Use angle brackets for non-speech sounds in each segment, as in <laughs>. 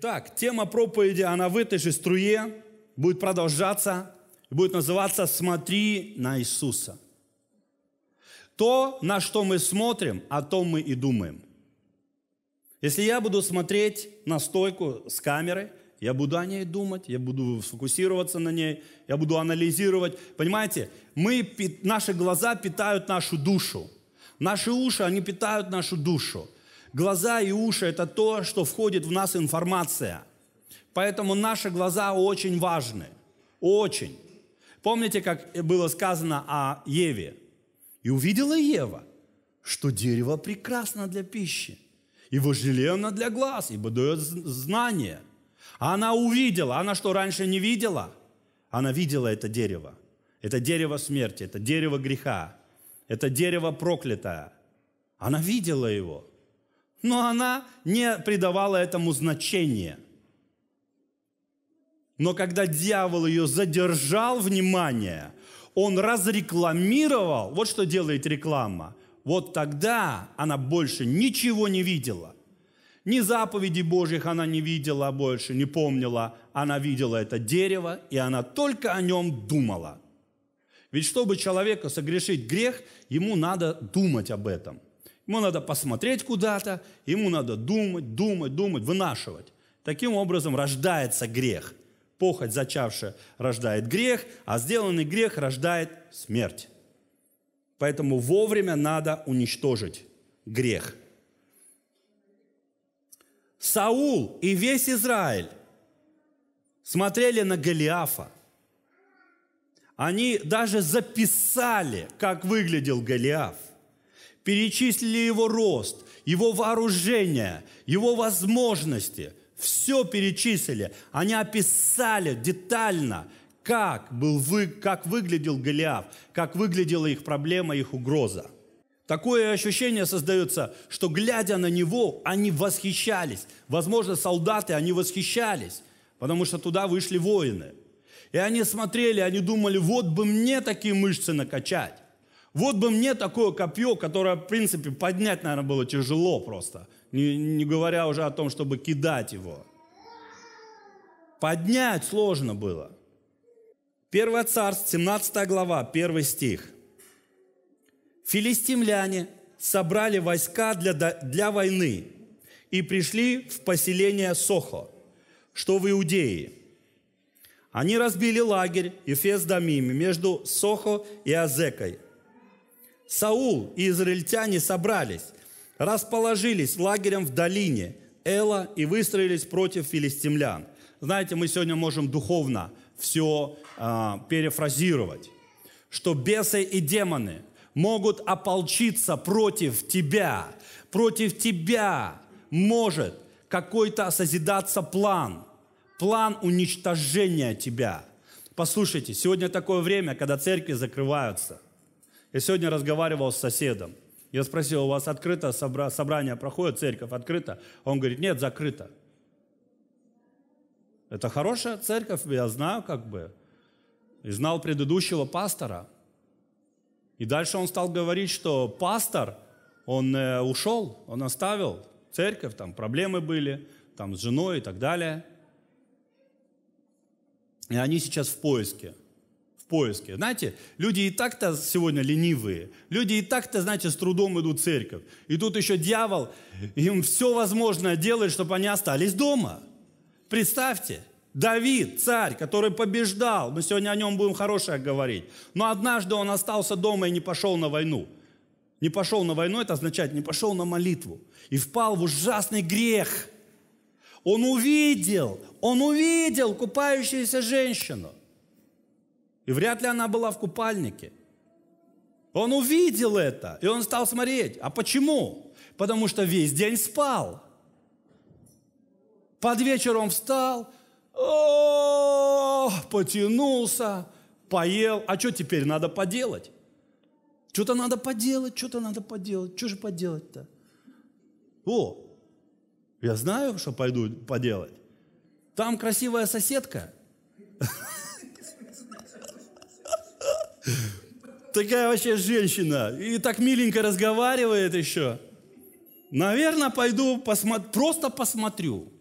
Итак, тема проповеди, она в этой же струе будет продолжаться и будет называться «Смотри на Иисуса». То, на что мы смотрим, о том мы и думаем. Если я буду смотреть на стойку с камеры, я буду о ней думать, я буду сфокусироваться на ней, я буду анализировать. Понимаете, мы, наши глаза питают нашу душу. Наши уши, они питают нашу душу. Глаза и уши – это то, что входит в нас информация. Поэтому наши глаза очень важны. Очень. Помните, как было сказано о Еве? «И увидела Ева, что дерево прекрасно для пищи, и вожделенно для глаз, ибо дает знание». А она увидела, она что раньше не видела? Она видела это дерево. Это дерево смерти, это дерево греха, это дерево проклятое. Она видела его но она не придавала этому значения. Но когда дьявол ее задержал внимание, он разрекламировал, вот что делает реклама, вот тогда она больше ничего не видела. Ни заповеди Божьих она не видела больше, не помнила. Она видела это дерево, и она только о нем думала. Ведь чтобы человеку согрешить грех, ему надо думать об этом. Ему надо посмотреть куда-то, ему надо думать, думать, думать, вынашивать. Таким образом рождается грех. Похоть, зачавшая, рождает грех, а сделанный грех рождает смерть. Поэтому вовремя надо уничтожить грех. Саул и весь Израиль смотрели на Голиафа. Они даже записали, как выглядел Голиаф перечислили его рост, его вооружение, его возможности. Все перечислили. Они описали детально, как, был вы, как выглядел Голиаф, как выглядела их проблема, их угроза. Такое ощущение создается, что глядя на него, они восхищались. Возможно, солдаты, они восхищались, потому что туда вышли воины. И они смотрели, они думали, вот бы мне такие мышцы накачать. Вот бы мне такое копье, которое, в принципе, поднять, наверное, было тяжело просто, не, не говоря уже о том, чтобы кидать его. Поднять сложно было. Первое царство, 17 глава, 1 стих. Филистимляне собрали войска для, для войны и пришли в поселение Сохо, что в Иудее. Они разбили лагерь Эфес-Дамиме между Сохо и Азекой – Саул и израильтяне собрались, расположились лагерем в долине Эла и выстроились против филистимлян. Знаете, мы сегодня можем духовно все э, а, перефразировать, что бесы и демоны могут ополчиться против тебя, против тебя может какой-то созидаться план, план уничтожения тебя. Послушайте, сегодня такое время, когда церкви закрываются – я сегодня разговаривал с соседом. Я спросил, у вас открыто собра- собрание проходит, церковь открыта? Он говорит, нет, закрыто. Это хорошая церковь, я знаю как бы. И знал предыдущего пастора. И дальше он стал говорить, что пастор, он э, ушел, он оставил церковь, там проблемы были, там с женой и так далее. И они сейчас в поиске – поиске. Знаете, люди и так-то сегодня ленивые. Люди и так-то, знаете, с трудом идут в церковь. И тут еще дьявол им все возможное делает, чтобы они остались дома. Представьте, Давид, царь, который побеждал, мы сегодня о нем будем хорошее говорить, но однажды он остался дома и не пошел на войну. Не пошел на войну, это означает, не пошел на молитву. И впал в ужасный грех. Он увидел, он увидел купающуюся женщину. И вряд ли она была в купальнике. Он увидел это, и он стал смотреть. А почему? Потому что весь день спал. Под вечер он встал, потянулся, поел. А что теперь надо поделать? Что-то надо поделать, что-то надо поделать. Что же поделать-то? О, я знаю, что пойду поделать. Там красивая соседка. Такая вообще женщина. И так миленько разговаривает еще. Наверное, пойду посмотр... просто посмотрю.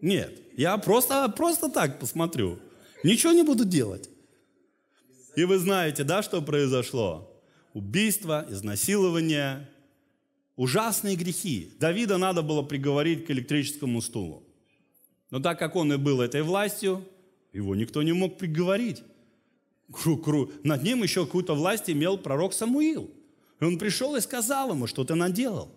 Нет, я просто, просто так посмотрю. Ничего не буду делать. И вы знаете, да, что произошло? Убийство, изнасилование, ужасные грехи. Давида надо было приговорить к электрическому стулу. Но так как он и был этой властью, его никто не мог приговорить. Над ним еще какую-то власть имел пророк Самуил. И он пришел и сказал ему, что ты наделал.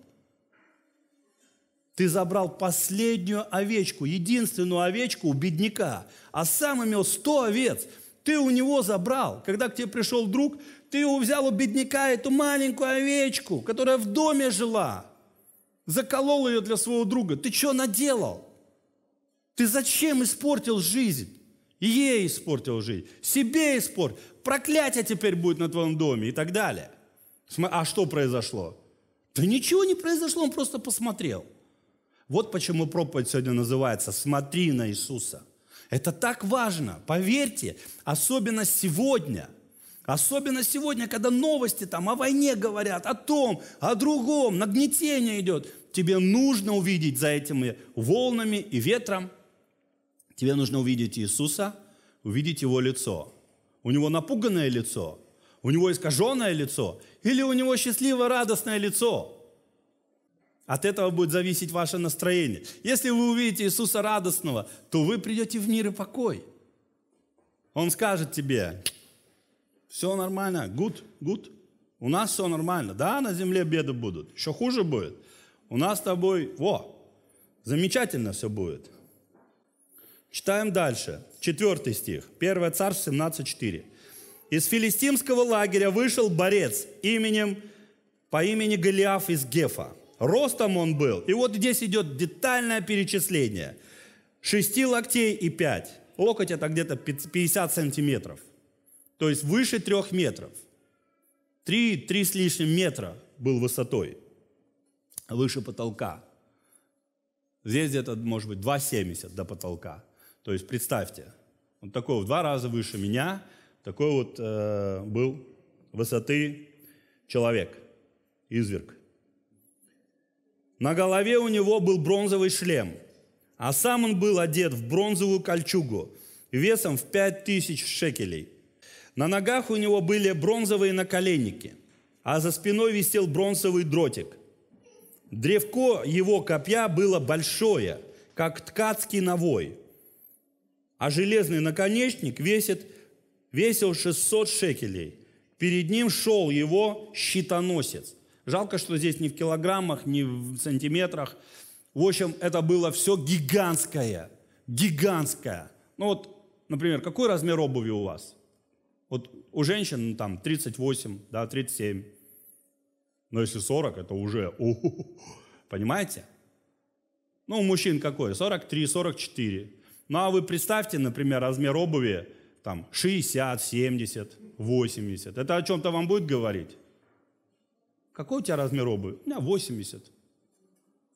Ты забрал последнюю овечку, единственную овечку у бедняка, а сам имел сто овец. Ты у него забрал. Когда к тебе пришел друг, ты его взял у бедняка эту маленькую овечку, которая в доме жила. Заколол ее для своего друга. Ты что наделал? Ты зачем испортил жизнь? Ей испортил жизнь, себе испортил, проклятие теперь будет на твоем доме и так далее. А что произошло? Да ничего не произошло, он просто посмотрел. Вот почему проповедь сегодня называется «Смотри на Иисуса». Это так важно, поверьте, особенно сегодня – Особенно сегодня, когда новости там о войне говорят, о том, о другом, нагнетение идет. Тебе нужно увидеть за этими волнами и ветром Тебе нужно увидеть Иисуса, увидеть Его лицо. У Него напуганное лицо, у Него искаженное лицо или у Него счастливое, радостное лицо. От этого будет зависеть ваше настроение. Если вы увидите Иисуса радостного, то вы придете в мир и покой. Он скажет тебе, все нормально, good, good. У нас все нормально. Да, на земле беды будут, еще хуже будет. У нас с тобой, во, замечательно все будет. Читаем дальше. Четвертый стих. 1 царство 17.4. «Из филистимского лагеря вышел борец именем, по имени Голиаф из Гефа. Ростом он был. И вот здесь идет детальное перечисление. Шести локтей и пять. Локоть это где-то 50 сантиметров. То есть выше трех метров. Три, три с лишним метра был высотой. Выше потолка. Здесь где-то, может быть, 2,70 до потолка. То есть представьте, он такой в два раза выше меня, такой вот э, был высоты человек, изверг. На голове у него был бронзовый шлем, а сам он был одет в бронзовую кольчугу весом в пять тысяч шекелей. На ногах у него были бронзовые наколенники, а за спиной висел бронзовый дротик. Древко его копья было большое, как ткацкий навой – а железный наконечник весит, весил 600 шекелей. Перед ним шел его щитоносец. Жалко, что здесь не в килограммах, не в сантиметрах. В общем, это было все гигантское. Гигантское. Ну вот, например, какой размер обуви у вас? Вот у женщин ну, там 38, да, 37. Но если 40, это уже... О-хо-хо. Понимаете? Ну, у мужчин какой? 43, 44. Ну а вы представьте, например, размер обуви там 60, 70, 80. Это о чем-то вам будет говорить? Какой у тебя размер обуви? У меня 80.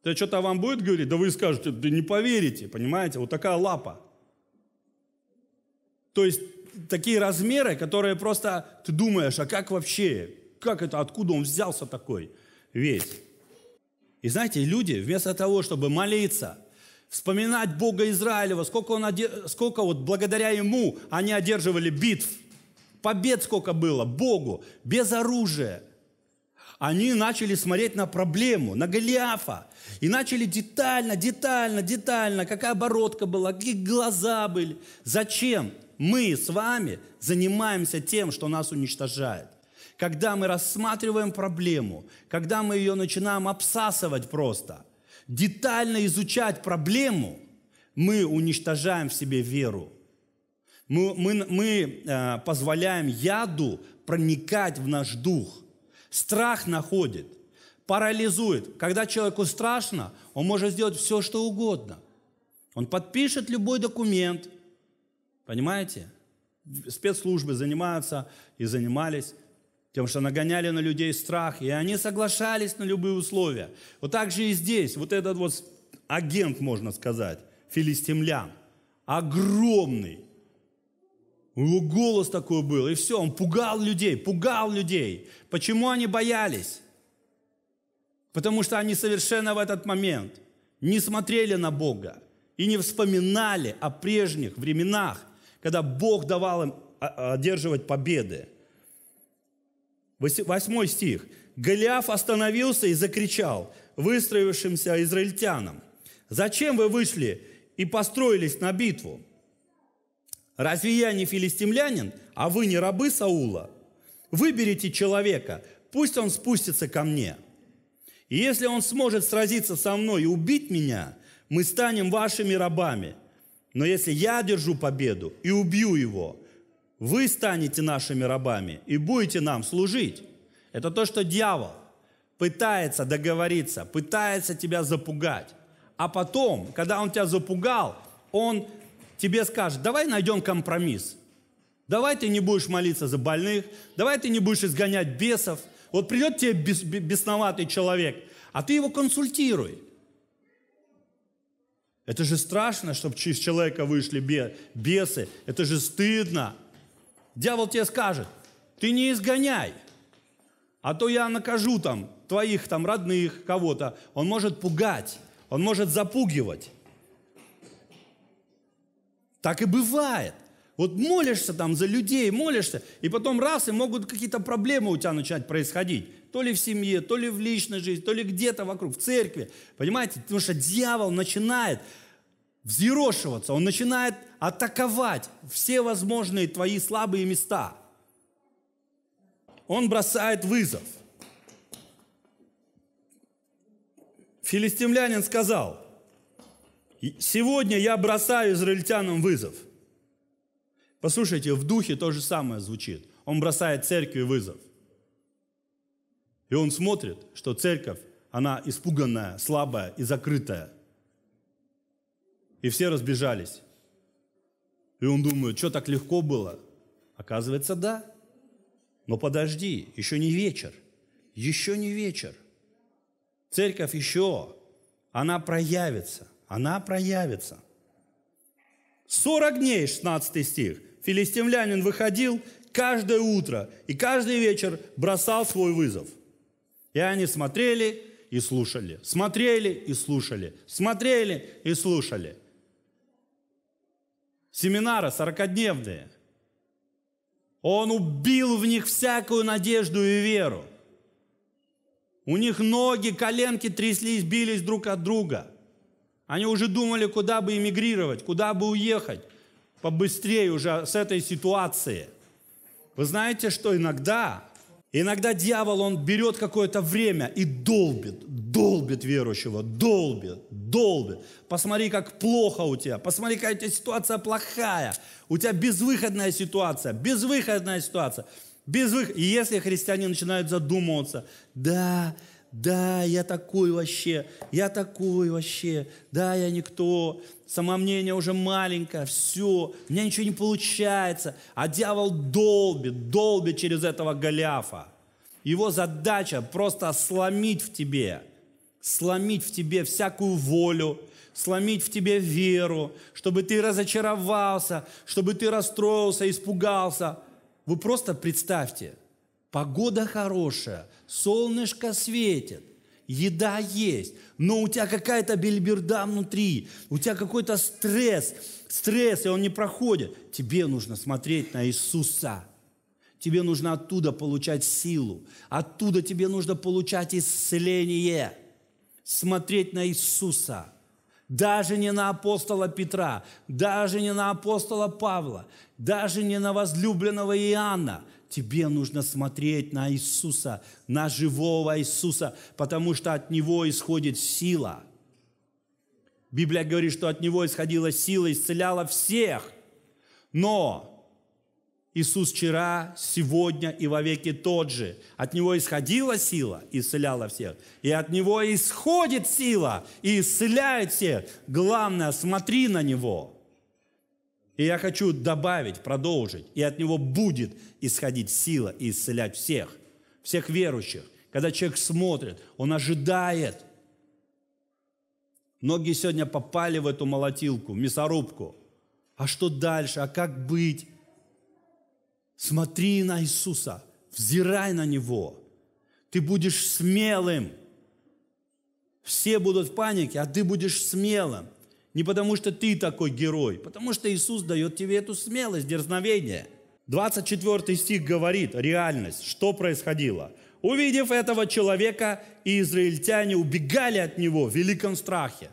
Это что-то вам будет говорить? Да вы скажете, да не поверите, понимаете? Вот такая лапа. То есть такие размеры, которые просто ты думаешь, а как вообще? Как это, откуда он взялся такой весь? И знаете, люди вместо того, чтобы молиться – вспоминать Бога Израилева, сколько, он, сколько вот благодаря Ему они одерживали битв, побед сколько было, Богу, без оружия. Они начали смотреть на проблему, на Голиафа, и начали детально, детально, детально, какая оборотка была, какие глаза были. Зачем мы с вами занимаемся тем, что нас уничтожает? Когда мы рассматриваем проблему, когда мы ее начинаем обсасывать просто – детально изучать проблему, мы уничтожаем в себе веру. Мы, мы, мы э, позволяем яду проникать в наш дух. Страх находит, парализует. Когда человеку страшно, он может сделать все, что угодно. Он подпишет любой документ. Понимаете? Спецслужбы занимаются и занимались потому что нагоняли на людей страх, и они соглашались на любые условия. Вот так же и здесь, вот этот вот агент, можно сказать, филистимлян, огромный, у него голос такой был, и все, он пугал людей, пугал людей. Почему они боялись? Потому что они совершенно в этот момент не смотрели на Бога и не вспоминали о прежних временах, когда Бог давал им одерживать победы. Восьмой стих. Голиаф остановился и закричал выстроившимся израильтянам. «Зачем вы вышли и построились на битву? Разве я не филистимлянин, а вы не рабы Саула? Выберите человека, пусть он спустится ко мне. И если он сможет сразиться со мной и убить меня, мы станем вашими рабами. Но если я одержу победу и убью его, вы станете нашими рабами и будете нам служить. Это то, что дьявол пытается договориться, пытается тебя запугать. А потом, когда он тебя запугал, он тебе скажет, давай найдем компромисс. Давай ты не будешь молиться за больных, давай ты не будешь изгонять бесов. Вот придет тебе бес, бесноватый человек, а ты его консультируй. Это же страшно, чтобы через человека вышли бесы. Это же стыдно. Дьявол тебе скажет, ты не изгоняй, а то я накажу там твоих там родных, кого-то. Он может пугать, он может запугивать. Так и бывает. Вот молишься там за людей, молишься, и потом раз, и могут какие-то проблемы у тебя начать происходить. То ли в семье, то ли в личной жизни, то ли где-то вокруг, в церкви. Понимаете? Потому что дьявол начинает взъерошиваться, он начинает атаковать все возможные твои слабые места. Он бросает вызов. Филистимлянин сказал, сегодня я бросаю израильтянам вызов. Послушайте, в духе то же самое звучит. Он бросает церкви вызов. И он смотрит, что церковь, она испуганная, слабая и закрытая – и все разбежались. И он думает, что так легко было? Оказывается, да. Но подожди, еще не вечер. Еще не вечер. Церковь еще, она проявится. Она проявится. 40 дней, 16 стих. Филистимлянин выходил каждое утро и каждый вечер бросал свой вызов. И они смотрели и слушали, смотрели и слушали, смотрели и слушали. Семинара, сорокадневные. Он убил в них всякую надежду и веру. У них ноги, коленки тряслись, бились друг от друга. Они уже думали, куда бы эмигрировать, куда бы уехать, побыстрее уже с этой ситуации. Вы знаете, что иногда Иногда дьявол, он берет какое-то время и долбит, долбит верующего, долбит, долбит. Посмотри, как плохо у тебя, посмотри, какая у тебя ситуация плохая. У тебя безвыходная ситуация, безвыходная ситуация. Безвых... И если христиане начинают задумываться, да, да, я такой вообще, я такой вообще, да, я никто, самомнение уже маленькое, все, у меня ничего не получается. А дьявол долбит, долбит через этого Голиафа. Его задача просто сломить в тебе, сломить в тебе всякую волю, сломить в тебе веру, чтобы ты разочаровался, чтобы ты расстроился, испугался. Вы просто представьте, погода хорошая – солнышко светит, еда есть, но у тебя какая-то бельберда внутри, у тебя какой-то стресс, стресс, и он не проходит. Тебе нужно смотреть на Иисуса. Тебе нужно оттуда получать силу, оттуда тебе нужно получать исцеление. Смотреть на Иисуса – даже не на апостола Петра, даже не на апостола Павла, даже не на возлюбленного Иоанна, тебе нужно смотреть на Иисуса, на живого Иисуса, потому что от Него исходит сила. Библия говорит, что от Него исходила сила, исцеляла всех. Но Иисус вчера, сегодня и вовеки тот же. От Него исходила сила, исцеляла всех. И от Него исходит сила и исцеляет всех. Главное, смотри на Него – и я хочу добавить, продолжить. И от него будет исходить сила и исцелять всех, всех верующих. Когда человек смотрит, он ожидает. Многие сегодня попали в эту молотилку, в мясорубку. А что дальше? А как быть? Смотри на Иисуса, взирай на Него. Ты будешь смелым. Все будут в панике, а ты будешь смелым. Не потому что ты такой герой, потому что Иисус дает тебе эту смелость, дерзновение. 24 стих говорит, реальность, что происходило. Увидев этого человека, израильтяне убегали от него в великом страхе.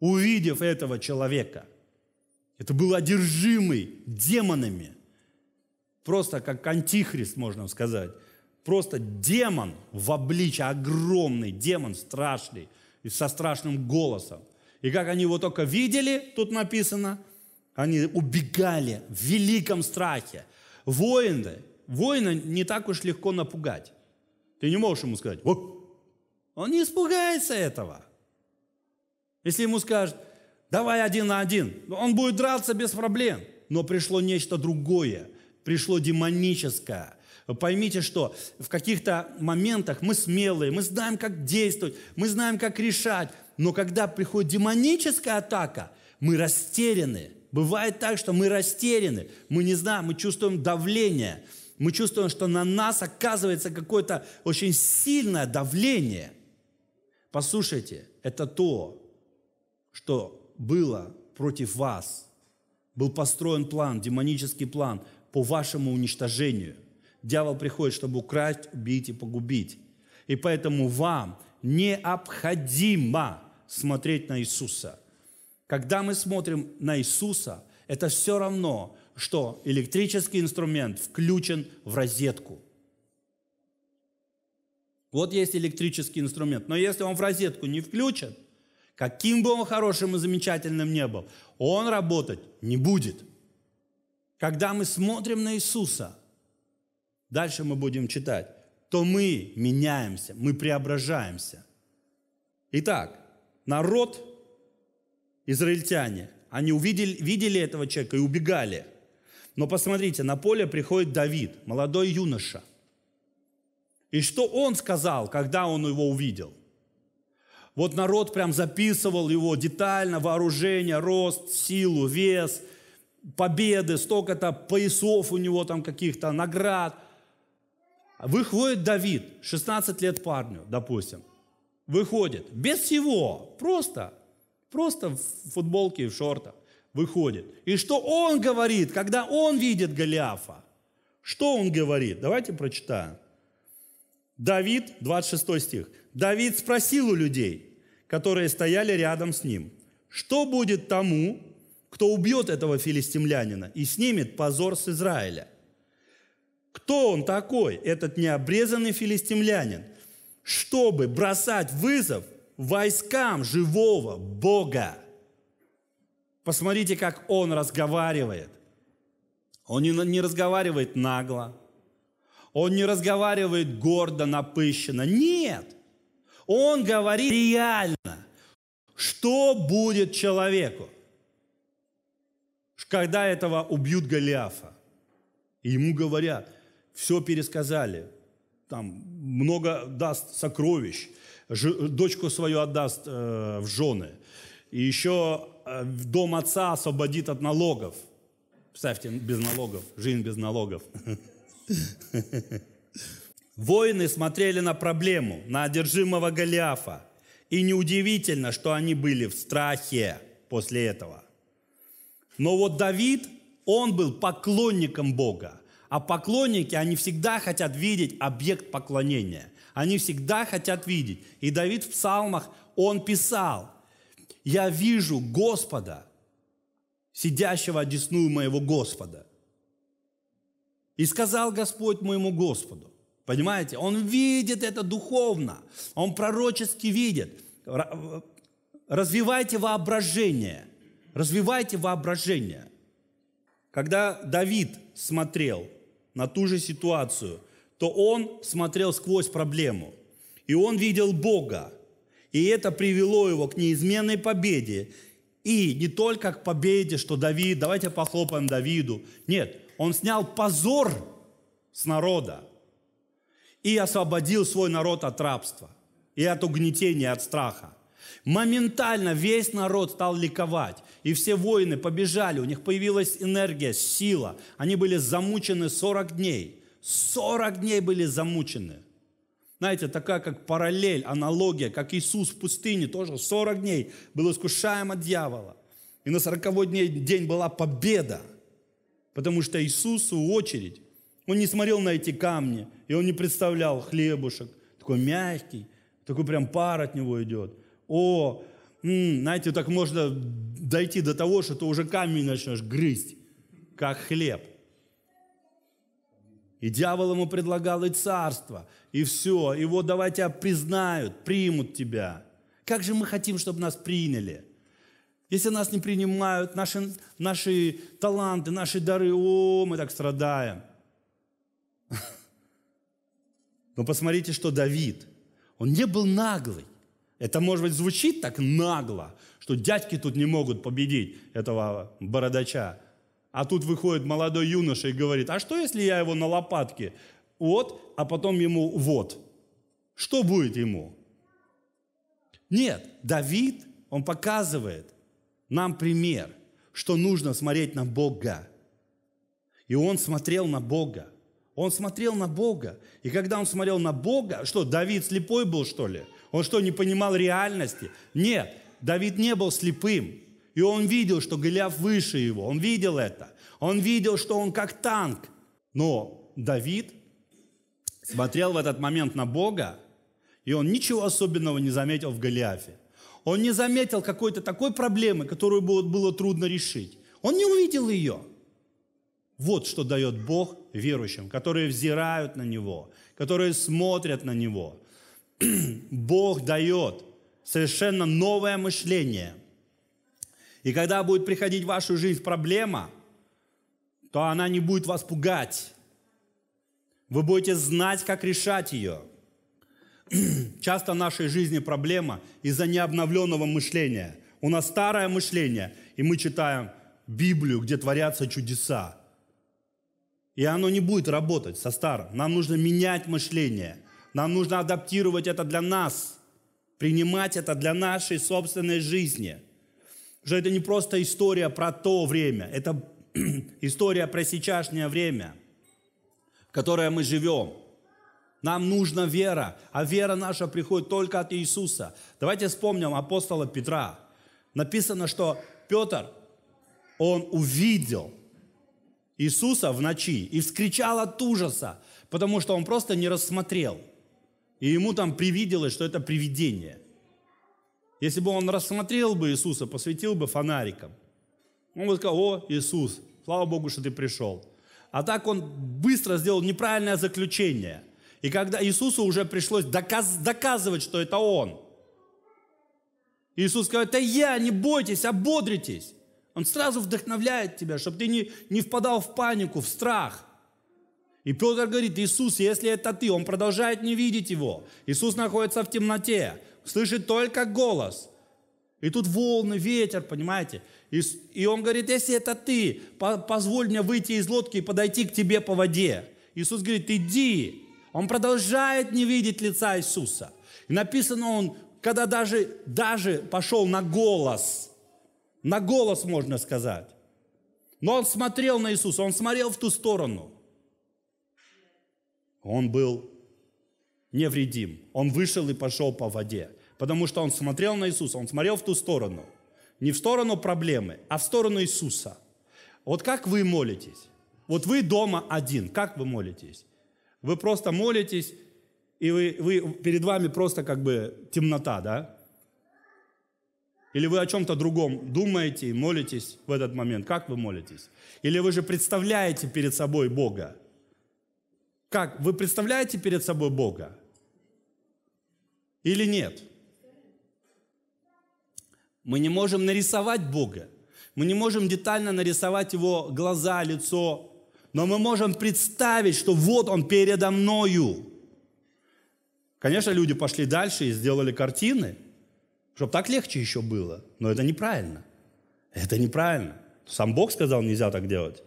Увидев этого человека, это был одержимый демонами, просто как антихрист, можно сказать. Просто демон в обличье, огромный демон, страшный, со страшным голосом. И как они его только видели, тут написано, они убегали в великом страхе. Воины, воина не так уж легко напугать. Ты не можешь ему сказать, О! он не испугается этого. Если ему скажут, давай один на один, он будет драться без проблем. Но пришло нечто другое, пришло демоническое – Поймите, что в каких-то моментах мы смелые, мы знаем, как действовать, мы знаем, как решать. Но когда приходит демоническая атака, мы растеряны. Бывает так, что мы растеряны, мы не знаем, мы чувствуем давление, мы чувствуем, что на нас оказывается какое-то очень сильное давление. Послушайте, это то, что было против вас. Был построен план, демонический план по вашему уничтожению – Дьявол приходит, чтобы украсть, убить и погубить. И поэтому вам необходимо смотреть на Иисуса. Когда мы смотрим на Иисуса, это все равно, что электрический инструмент включен в розетку. Вот есть электрический инструмент, но если он в розетку не включен, каким бы он хорошим и замечательным не был, он работать не будет. Когда мы смотрим на Иисуса – Дальше мы будем читать. То мы меняемся, мы преображаемся. Итак, народ, израильтяне, они увидели, видели этого человека и убегали. Но посмотрите, на поле приходит Давид, молодой юноша. И что он сказал, когда он его увидел? Вот народ прям записывал его детально, вооружение, рост, силу, вес, победы, столько-то поясов у него там каких-то, наград – Выходит Давид, 16 лет парню, допустим. Выходит, без всего, просто, просто в футболке и в шортах выходит. И что он говорит, когда он видит Голиафа? Что он говорит? Давайте прочитаем. Давид, 26 стих. Давид спросил у людей, которые стояли рядом с ним, что будет тому, кто убьет этого филистимлянина и снимет позор с Израиля? Кто он такой, этот необрезанный филистимлянин, чтобы бросать вызов войскам живого Бога? Посмотрите, как он разговаривает. Он не, разговаривает нагло. Он не разговаривает гордо, напыщенно. Нет. Он говорит реально, что будет человеку, когда этого убьют Голиафа. И ему говорят – все пересказали. Там много даст сокровищ, дочку свою отдаст э, в жены. И еще э, дом отца освободит от налогов. Представьте, без налогов, жизнь без налогов. <laughs> Воины смотрели на проблему, на одержимого Голиафа. И неудивительно, что они были в страхе после этого. Но вот Давид, он был поклонником Бога. А поклонники, они всегда хотят видеть объект поклонения. Они всегда хотят видеть. И Давид в псалмах, он писал, «Я вижу Господа, сидящего одесную моего Господа». И сказал Господь моему Господу. Понимаете? Он видит это духовно. Он пророчески видит. Э, развивайте воображение. Развивайте воображение. Когда Давид смотрел на ту же ситуацию, то он смотрел сквозь проблему, и он видел Бога, и это привело его к неизменной победе, и не только к победе, что Давид, давайте похлопаем Давиду. Нет, он снял позор с народа и освободил свой народ от рабства и от угнетения, от страха. Моментально весь народ стал ликовать. И все воины побежали, у них появилась энергия, сила. Они были замучены 40 дней. 40 дней были замучены. Знаете, такая как параллель, аналогия, как Иисус в пустыне, тоже 40 дней был искушаем от дьявола. И на 40 день, день была победа, потому что Иисусу очередь. Он не смотрел на эти камни, и он не представлял хлебушек, такой мягкий, такой прям пар от него идет. О, знаете, так можно дойти до того, что ты уже камень начнешь грызть, как хлеб. И дьявол ему предлагал и царство, и все. И вот давай тебя признают, примут тебя. Как же мы хотим, чтобы нас приняли? Если нас не принимают, наши, наши таланты, наши дары, о, мы так страдаем. <laughs> Но посмотрите, что Давид. Он не был наглый. Это, может быть, звучит так нагло, что дядьки тут не могут победить этого бородача. А тут выходит молодой юноша и говорит, а что, если я его на лопатке вот, а потом ему вот? Что будет ему? Нет, Давид, он показывает нам пример, что нужно смотреть на Бога. И он смотрел на Бога. Он смотрел на Бога. И когда он смотрел на Бога, что, Давид слепой был, что ли? Он что, не понимал реальности? Нет, Давид не был слепым. И он видел, что Голиаф выше его. Он видел это. Он видел, что он как танк. Но Давид смотрел в этот момент на Бога, и он ничего особенного не заметил в Голиафе. Он не заметил какой-то такой проблемы, которую было трудно решить. Он не увидел ее. Вот что дает Бог верующим, которые взирают на Него, которые смотрят на Него, <clears throat> Бог дает совершенно новое мышление. И когда будет приходить в вашу жизнь проблема, то она не будет вас пугать. Вы будете знать, как решать ее. <clears throat> Часто в нашей жизни проблема из-за необновленного мышления. У нас старое мышление, и мы читаем Библию, где творятся чудеса. И оно не будет работать со старым. Нам нужно менять мышление – нам нужно адаптировать это для нас, принимать это для нашей собственной жизни. что это не просто история про то время, это <clears throat> история про сейчасшнее время, в которое мы живем. Нам нужна вера, а вера наша приходит только от Иисуса. Давайте вспомним апостола Петра. Написано, что Петр, он увидел Иисуса в ночи и вскричал от ужаса, потому что он просто не рассмотрел – и ему там привиделось, что это привидение. Если бы он рассмотрел бы Иисуса, посветил бы фонариком, он бы сказал, о, Иисус, слава Богу, что ты пришел. А так он быстро сделал неправильное заключение. И когда Иисусу уже пришлось доказ доказывать, что это он, Иисус говорит, это я, не бойтесь, ободритесь. Он сразу вдохновляет тебя, чтобы ты не, не впадал в панику, в страх – и Петр говорит, Иисус, если это ты, он продолжает не видеть его. Иисус находится в темноте, слышит только голос. И тут волны, ветер, понимаете? И, и он говорит, если это ты, позволь мне выйти из лодки и подойти к тебе по воде. Иисус говорит, иди. Он продолжает не видеть лица Иисуса. И написано он, когда даже, даже пошел на голос, на голос можно сказать. Но он смотрел на Иисуса, он смотрел в ту сторону – он был невредим. Он вышел и пошел по воде. Потому что он смотрел на Иисуса, он смотрел в ту сторону. Не в сторону проблемы, а в сторону Иисуса. Вот как вы молитесь? Вот вы дома один, как вы молитесь? Вы просто молитесь, и вы, вы, перед вами просто как бы темнота, да? Или вы о чем-то другом думаете и молитесь в этот момент? Как вы молитесь? Или вы же представляете перед собой Бога? Как, вы представляете перед собой Бога? Или нет? Мы не можем нарисовать Бога. Мы не можем детально нарисовать Его глаза, лицо. Но мы можем представить, что вот Он передо мною. Конечно, люди пошли дальше и сделали картины, чтобы так легче еще было. Но это неправильно. Это неправильно. Сам Бог сказал, нельзя так делать.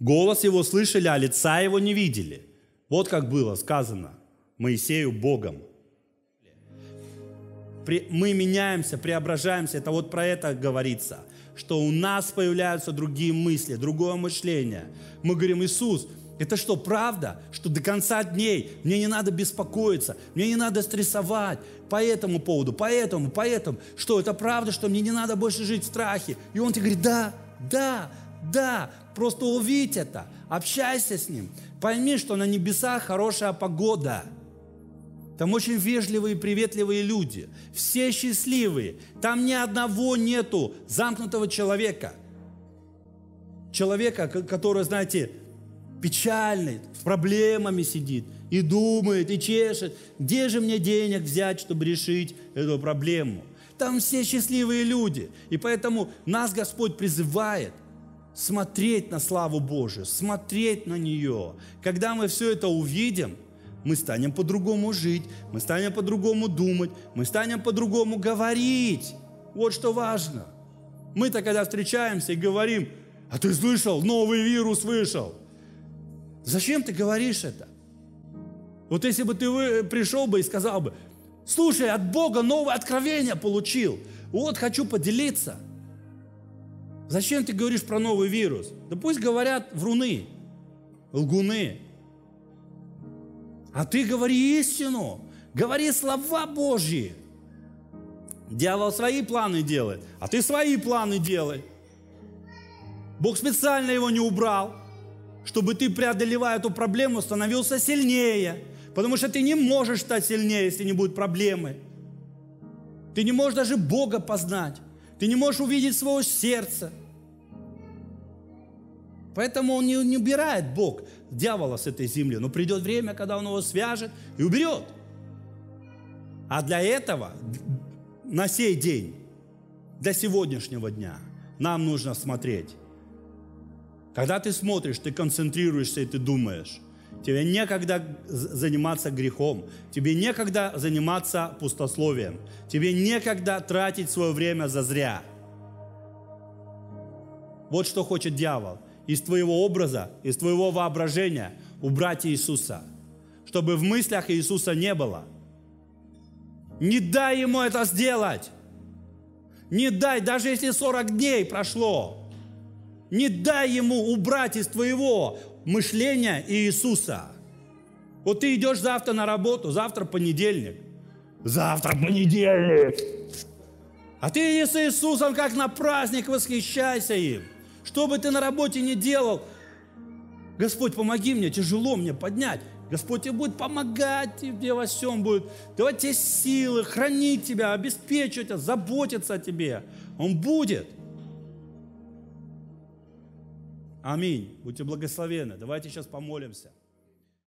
Голос его слышали, а лица его не видели. Вот как было сказано Моисею Богом. Мы меняемся, преображаемся. Это вот про это говорится. Что у нас появляются другие мысли, другое мышление. Мы говорим, Иисус, это что, правда, что до конца дней мне не надо беспокоиться, мне не надо стрессовать по этому поводу, по этому, по этому. Что, это правда, что мне не надо больше жить в страхе? И он тебе говорит, да, да, да, просто увидь это, общайся с Ним. Пойми, что на небесах хорошая погода. Там очень вежливые и приветливые люди. Все счастливые. Там ни одного нету замкнутого человека. Человека, который, знаете, печальный, с проблемами сидит и думает, и чешет. Где же мне денег взять, чтобы решить эту проблему? Там все счастливые люди. И поэтому нас Господь призывает – смотреть на славу Божию, смотреть на нее. Когда мы все это увидим, мы станем по-другому жить, мы станем по-другому думать, мы станем по-другому говорить. Вот что важно. Мы-то, когда встречаемся и говорим, а ты слышал, новый вирус вышел. Зачем ты говоришь это? Вот если бы ты пришел бы и сказал бы, слушай, от Бога новое откровение получил, вот хочу поделиться – Зачем ты говоришь про новый вирус? Да пусть говорят вруны, лгуны. А ты говори истину, говори слова Божьи. Дьявол свои планы делает, а ты свои планы делай. Бог специально его не убрал, чтобы ты, преодолевая эту проблему, становился сильнее. Потому что ты не можешь стать сильнее, если не будет проблемы. Ты не можешь даже Бога познать. Ты не можешь увидеть своего сердца. Поэтому он не, не убирает Бог дьявола с этой земли. Но придет время, когда он его свяжет и уберет. А для этого, на сей день, до сегодняшнего дня, нам нужно смотреть. Когда ты смотришь, ты концентрируешься и ты думаешь. Тебе некогда заниматься грехом. Тебе некогда заниматься пустословием. Тебе некогда тратить свое время зазря. Вот что хочет дьявол. Из твоего образа, из твоего воображения убрать Иисуса. Чтобы в мыслях Иисуса не было. Не дай ему это сделать. Не дай, даже если 40 дней прошло. Не дай ему убрать из твоего мышления Иисуса. Вот ты идешь завтра на работу, завтра понедельник. Завтра понедельник. А ты иди с Иисусом как на праздник восхищайся им. Что бы ты на работе не делал, Господь, помоги мне, тяжело мне поднять. Господь тебе будет помогать, тебе во всем будет давать тебе силы, хранить тебя, обеспечивать тебя, заботиться о тебе. Он будет. Аминь. Будьте благословены. Давайте сейчас помолимся.